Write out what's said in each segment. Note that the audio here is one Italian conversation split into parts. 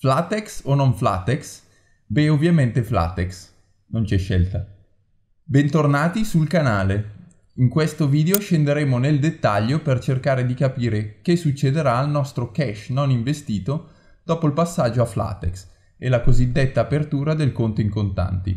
Flatex o non Flatex? Beh, ovviamente Flatex, non c'è scelta. Bentornati sul canale. In questo video scenderemo nel dettaglio per cercare di capire che succederà al nostro cash non investito dopo il passaggio a Flatex e la cosiddetta apertura del conto in contanti.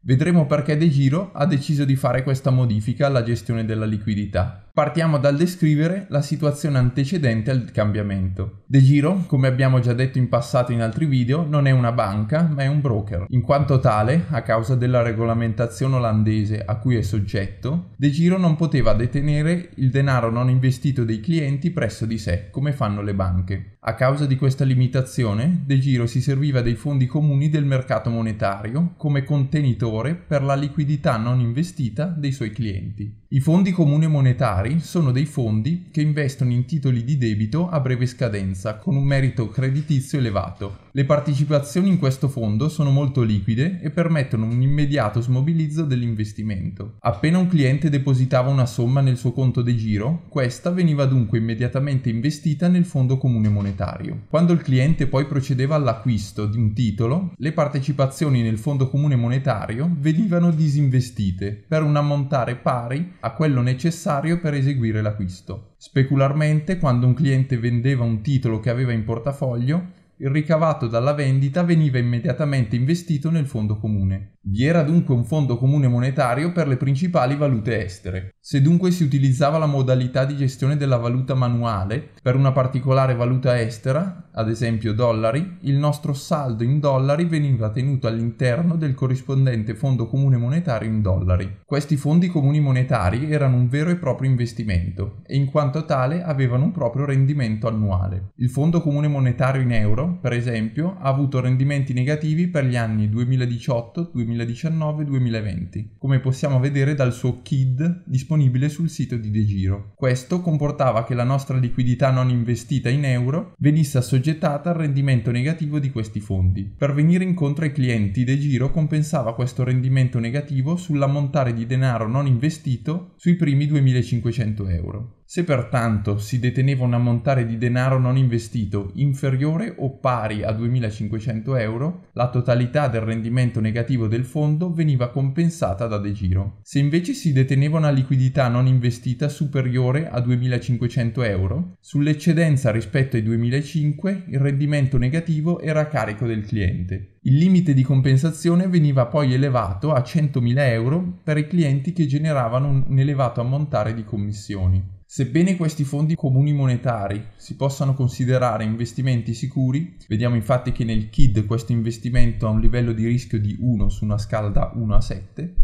Vedremo perché De Giro ha deciso di fare questa modifica alla gestione della liquidità Partiamo dal descrivere la situazione antecedente al cambiamento. De Giro, come abbiamo già detto in passato in altri video, non è una banca ma è un broker. In quanto tale, a causa della regolamentazione olandese a cui è soggetto, De Giro non poteva detenere il denaro non investito dei clienti presso di sé, come fanno le banche. A causa di questa limitazione, De Giro si serviva dei fondi comuni del mercato monetario come contenitore per la liquidità non investita dei suoi clienti. I fondi comuni monetari monetari sono dei fondi che investono in titoli di debito a breve scadenza con un merito creditizio elevato. Le partecipazioni in questo fondo sono molto liquide e permettono un immediato smobilizzo dell'investimento. Appena un cliente depositava una somma nel suo conto de giro, questa veniva dunque immediatamente investita nel fondo comune monetario. Quando il cliente poi procedeva all'acquisto di un titolo, le partecipazioni nel fondo comune monetario venivano disinvestite per un ammontare pari a quello necessario per eseguire l'acquisto. Specularmente, quando un cliente vendeva un titolo che aveva in portafoglio, il ricavato dalla vendita veniva immediatamente investito nel fondo comune. Vi era dunque un fondo comune monetario per le principali valute estere. Se dunque si utilizzava la modalità di gestione della valuta manuale per una particolare valuta estera, ad esempio dollari, il nostro saldo in dollari veniva tenuto all'interno del corrispondente fondo comune monetario in dollari. Questi fondi comuni monetari erano un vero e proprio investimento e in quanto tale avevano un proprio rendimento annuale. Il fondo comune monetario in euro, per esempio, ha avuto rendimenti negativi per gli anni 2018, 2019 e 2020, come possiamo vedere dal suo KID disponibile disponibile sul sito di De Giro. Questo comportava che la nostra liquidità non investita in euro venisse assoggettata al rendimento negativo di questi fondi. Per venire incontro ai clienti, De Giro compensava questo rendimento negativo sull'ammontare di denaro non investito sui primi 2500 euro. Se pertanto si deteneva un ammontare di denaro non investito inferiore o pari a 2500 euro, la totalità del rendimento negativo del fondo veniva compensata da De Giro. Se invece si deteneva una liquidità liquidità non investita superiore a 2.500 euro. Sull'eccedenza rispetto ai 2.500 il rendimento negativo era a carico del cliente. Il limite di compensazione veniva poi elevato a 100.000 euro per i clienti che generavano un elevato ammontare di commissioni. Sebbene questi fondi comuni monetari si possano considerare investimenti sicuri, vediamo infatti che nel KID questo investimento ha un livello di rischio di 1 su una scala da 1 a 7,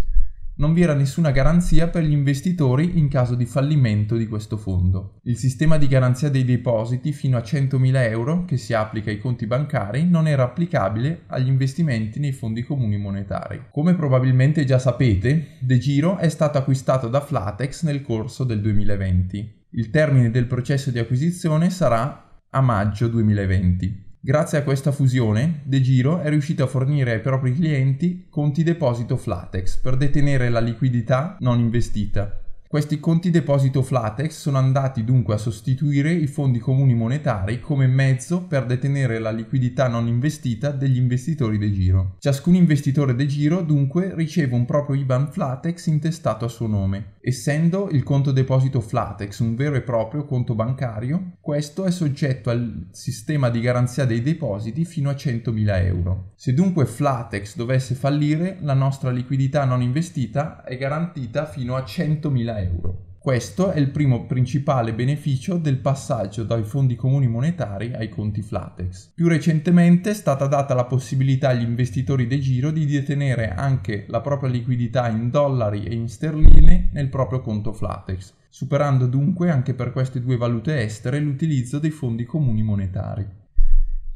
non vi era nessuna garanzia per gli investitori in caso di fallimento di questo fondo. Il sistema di garanzia dei depositi fino a 100.000 euro che si applica ai conti bancari non era applicabile agli investimenti nei fondi comuni monetari. Come probabilmente già sapete, De Giro è stato acquistato da Flatex nel corso del 2020. Il termine del processo di acquisizione sarà a maggio 2020. Grazie a questa fusione, De Giro è riuscito a fornire ai propri clienti conti deposito Flatex per detenere la liquidità non investita. Questi conti deposito Flatex sono andati dunque a sostituire i fondi comuni monetari come mezzo per detenere la liquidità non investita degli investitori De Giro. Ciascun investitore De Giro dunque riceve un proprio IBAN Flatex intestato a suo nome. Essendo il conto deposito Flatex un vero e proprio conto bancario, questo è soggetto al sistema di garanzia dei depositi fino a 100.000 euro. Se dunque Flatex dovesse fallire, la nostra liquidità non investita è garantita fino a 100.000 euro. Questo è il primo principale beneficio del passaggio dai fondi comuni monetari ai conti Flatex. Più recentemente è stata data la possibilità agli investitori de giro di detenere anche la propria liquidità in dollari e in sterline nel proprio conto Flatex, superando dunque anche per queste due valute estere l'utilizzo dei fondi comuni monetari.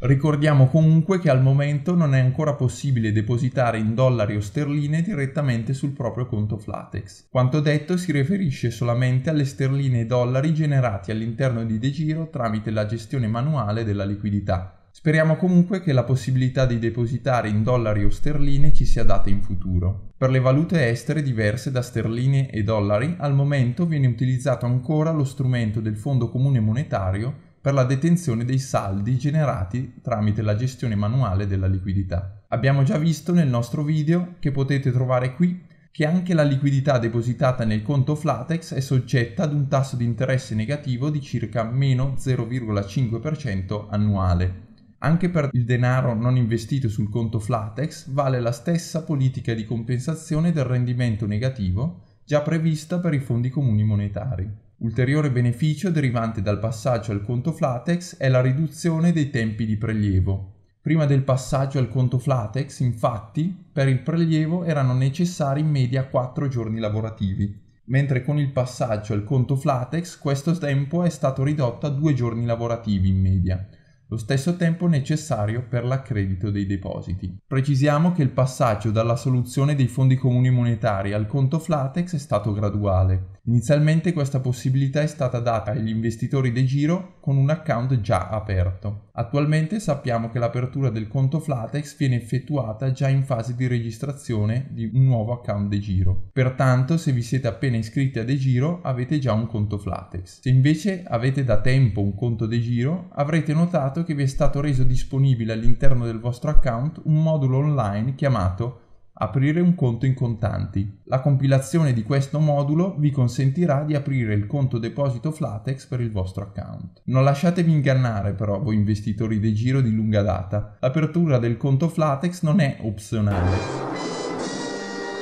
Ricordiamo comunque che al momento non è ancora possibile depositare in dollari o sterline direttamente sul proprio conto Flatex. Quanto detto si riferisce solamente alle sterline e dollari generati all'interno di DeGiro tramite la gestione manuale della liquidità. Speriamo comunque che la possibilità di depositare in dollari o sterline ci sia data in futuro. Per le valute estere diverse da sterline e dollari, al momento viene utilizzato ancora lo strumento del Fondo Comune Monetario per la detenzione dei saldi generati tramite la gestione manuale della liquidità. Abbiamo già visto nel nostro video che potete trovare qui che anche la liquidità depositata nel conto Flatex è soggetta ad un tasso di interesse negativo di circa meno 0,5% annuale. Anche per il denaro non investito sul conto Flatex vale la stessa politica di compensazione del rendimento negativo già prevista per i fondi comuni monetari. Ulteriore beneficio derivante dal passaggio al conto Flatex è la riduzione dei tempi di prelievo. Prima del passaggio al conto Flatex, infatti, per il prelievo erano necessari in media 4 giorni lavorativi, mentre con il passaggio al conto Flatex questo tempo è stato ridotto a 2 giorni lavorativi in media, lo stesso tempo necessario per l'accredito dei depositi. Precisiamo che il passaggio dalla soluzione dei fondi comuni monetari al conto Flatex è stato graduale. Inizialmente questa possibilità è stata data agli investitori de giro con un account già aperto. Attualmente sappiamo che l'apertura del conto Flatex viene effettuata già in fase di registrazione di un nuovo account De Giro. Pertanto, se vi siete appena iscritti a De Giro, avete già un conto Flatex. Se invece avete da tempo un conto De Giro, avrete notato che vi è stato reso disponibile all'interno del vostro account un modulo online chiamato aprire un conto in contanti. La compilazione di questo modulo vi consentirà di aprire il conto deposito Flatex per il vostro account. Non lasciatevi ingannare però voi investitori di giro di lunga data, l'apertura del conto Flatex non è opzionale.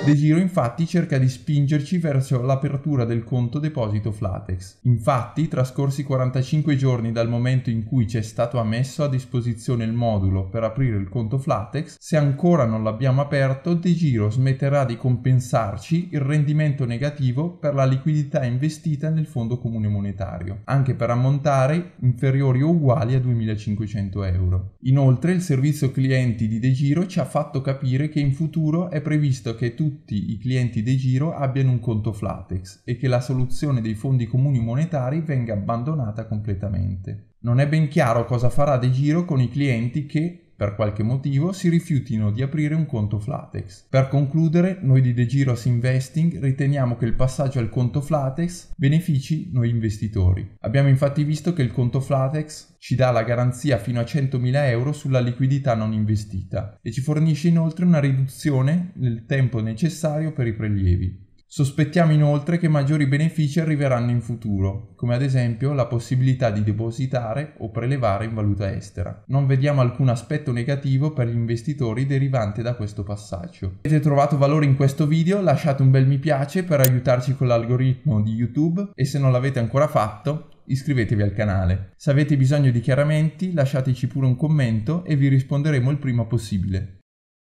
De Giro infatti cerca di spingerci verso l'apertura del conto deposito Flatex. Infatti, trascorsi 45 giorni dal momento in cui ci è stato ammesso a disposizione il modulo per aprire il conto Flatex, se ancora non l'abbiamo aperto, De Giro smetterà di compensarci il rendimento negativo per la liquidità investita nel Fondo Comune Monetario, anche per ammontare inferiori o uguali a 2500 euro. Inoltre, il servizio clienti di De Giro ci ha fatto capire che in futuro è previsto che tu tutti i clienti dei Giro abbiano un conto Flatex e che la soluzione dei fondi comuni monetari venga abbandonata completamente. Non è ben chiaro cosa farà De Giro con i clienti che, per qualche motivo, si rifiutino di aprire un conto Flatex. Per concludere, noi di De Giros Investing riteniamo che il passaggio al conto Flatex benefici noi investitori. Abbiamo infatti visto che il conto Flatex ci dà la garanzia fino a 100.000 euro sulla liquidità non investita e ci fornisce inoltre una riduzione nel tempo necessario per i prelievi. Sospettiamo inoltre che maggiori benefici arriveranno in futuro, come ad esempio la possibilità di depositare o prelevare in valuta estera. Non vediamo alcun aspetto negativo per gli investitori derivante da questo passaggio. Se avete trovato valore in questo video lasciate un bel mi piace per aiutarci con l'algoritmo di YouTube e se non l'avete ancora fatto iscrivetevi al canale. Se avete bisogno di chiaramenti lasciateci pure un commento e vi risponderemo il prima possibile.